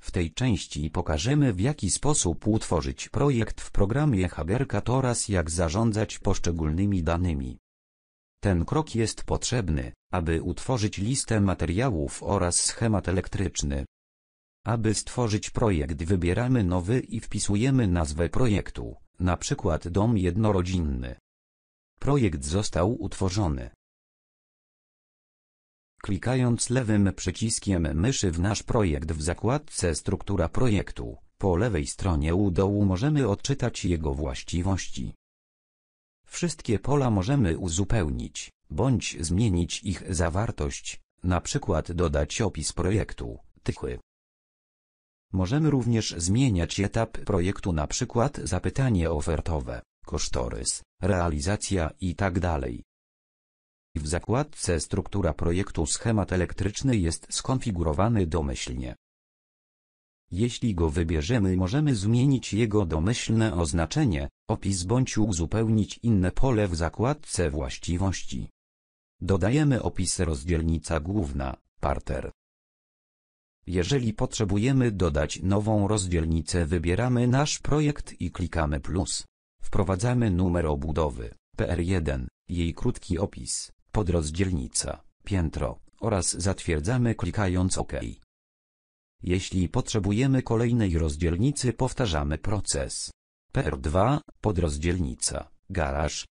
W tej części pokażemy w jaki sposób utworzyć projekt w programie Haberka oraz jak zarządzać poszczególnymi danymi. Ten krok jest potrzebny, aby utworzyć listę materiałów oraz schemat elektryczny. Aby stworzyć projekt wybieramy nowy i wpisujemy nazwę projektu, na przykład dom jednorodzinny. Projekt został utworzony. Klikając lewym przyciskiem myszy w nasz projekt w zakładce Struktura projektu, po lewej stronie u dołu możemy odczytać jego właściwości. Wszystkie pola możemy uzupełnić, bądź zmienić ich zawartość, na przykład dodać opis projektu, tychy. Możemy również zmieniać etap projektu na przykład zapytanie ofertowe, kosztorys, realizacja itd. Tak w zakładce Struktura projektu schemat elektryczny jest skonfigurowany domyślnie. Jeśli go wybierzemy możemy zmienić jego domyślne oznaczenie, opis bądź uzupełnić inne pole w zakładce Właściwości. Dodajemy opis rozdzielnica główna, parter. Jeżeli potrzebujemy dodać nową rozdzielnicę wybieramy nasz projekt i klikamy plus. Wprowadzamy numer obudowy, PR1, jej krótki opis, podrozdzielnica, piętro oraz zatwierdzamy klikając OK. Jeśli potrzebujemy kolejnej rozdzielnicy powtarzamy proces. PR2, podrozdzielnica, garaż.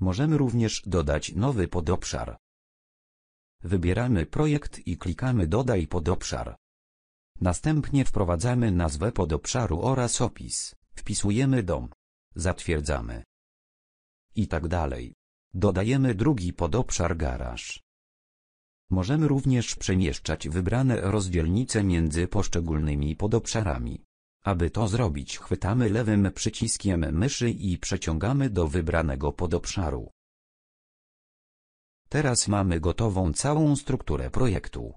Możemy również dodać nowy podobszar. Wybieramy projekt i klikamy dodaj podobszar. Następnie wprowadzamy nazwę podobszaru oraz opis, wpisujemy dom, zatwierdzamy i tak dalej. Dodajemy drugi podobszar garaż. Możemy również przemieszczać wybrane rozdzielnice między poszczególnymi podobszarami. Aby to zrobić chwytamy lewym przyciskiem myszy i przeciągamy do wybranego podobszaru. Teraz mamy gotową całą strukturę projektu.